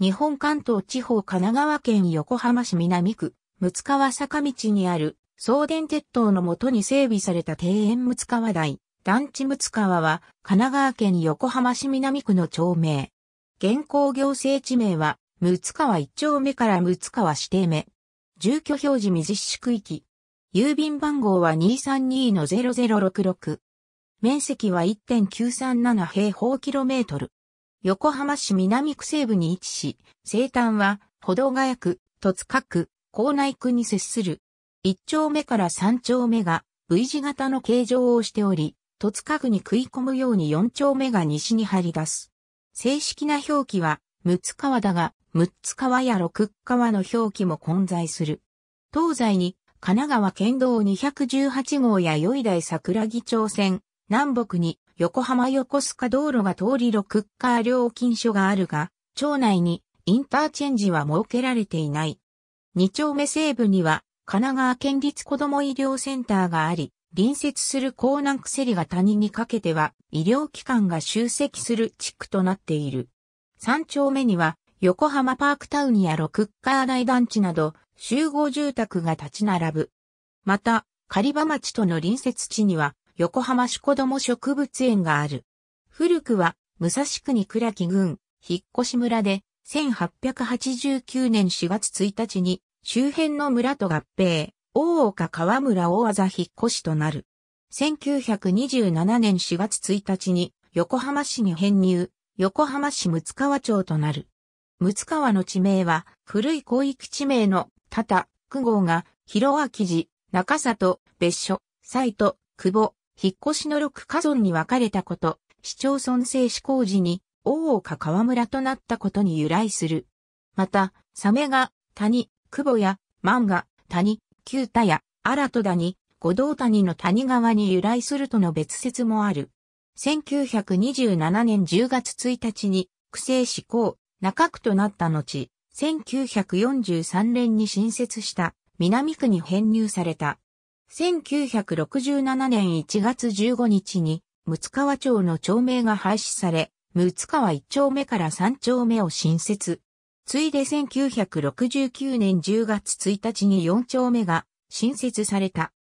日本関東地方神奈川県横浜市南区、六川坂道にある、送電鉄塔のもとに整備された庭園六川台、団地六川は、神奈川県横浜市南区の町名。現行行政地名は、六川一丁目から六川指定目。住居表示未実施区域。郵便番号は232-0066。面積は1.937平方キロメートル。横浜市南区西部に位置し、西端は、歩道ヶ谷区、戸塚区、港内区に接する。一丁目から三丁目が V 字型の形状をしており、戸塚区に食い込むように四丁目が西に張り出す。正式な表記は、六つ川だが、六つ川や六川の表記も混在する。東西に、神奈川県道218号や四大桜木町線、南北に横浜横須賀道路が通りロクッカー料金所があるが、町内にインターチェンジは設けられていない。二丁目西部には神奈川県立子ども医療センターがあり、隣接する港南区セリが谷にかけては医療機関が集積する地区となっている。三丁目には横浜パークタウンやロクッカー大団地など集合住宅が立ち並ぶ。また、狩場町との隣接地には横浜市子ども植物園がある。古くは、武蔵国倉木郡、引越村で、1889年4月1日に、周辺の村と合併、大岡川村大技引越となる。1927年4月1日に、横浜市に編入、横浜市六川町となる。六川の地名は、古い広域地名の、多々、久号が、広明寺、中里、別所、斎と、久保、引っ越しの六家村に分かれたこと、市町村制施行時に、大岡川村となったことに由来する。また、サメが、谷、久保や、万が、谷、旧田や、新戸谷、五道谷の谷川に由来するとの別説もある。1927年10月1日に、区政施行、中区となった後、1943年に新設した南区に編入された。1967年1月15日に、六川町の町名が廃止され、六川一丁目から三丁目を新設。ついで1969年10月1日に四丁目が新設された。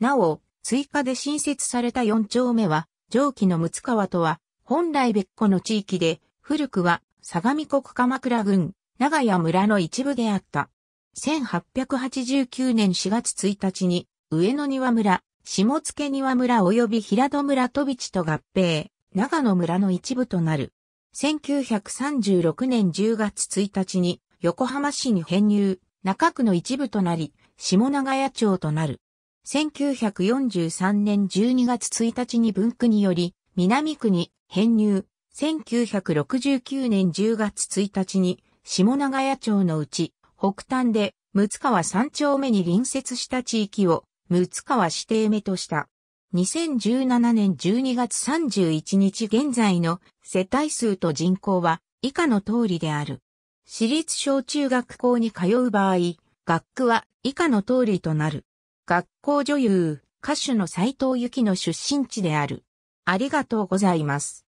なお、追加で新設された四丁目は、上記の六川とは、本来別個の地域で、古くは、相模国鎌倉郡、長屋村の一部であった。1889年4月1日に、上野庭村、下野庭村及び平戸村飛び地と合併、長野村の一部となる。1936年10月1日に横浜市に編入、中区の一部となり、下長屋町となる。1943年12月1日に分区により、南区に編入。1969年10月1日に、下長屋町のうち、北端で、六川三丁目に隣接した地域を、六川指定目とした。2017年12月31日現在の世帯数と人口は以下の通りである。私立小中学校に通う場合、学区は以下の通りとなる。学校女優、歌手の斎藤由紀の出身地である。ありがとうございます。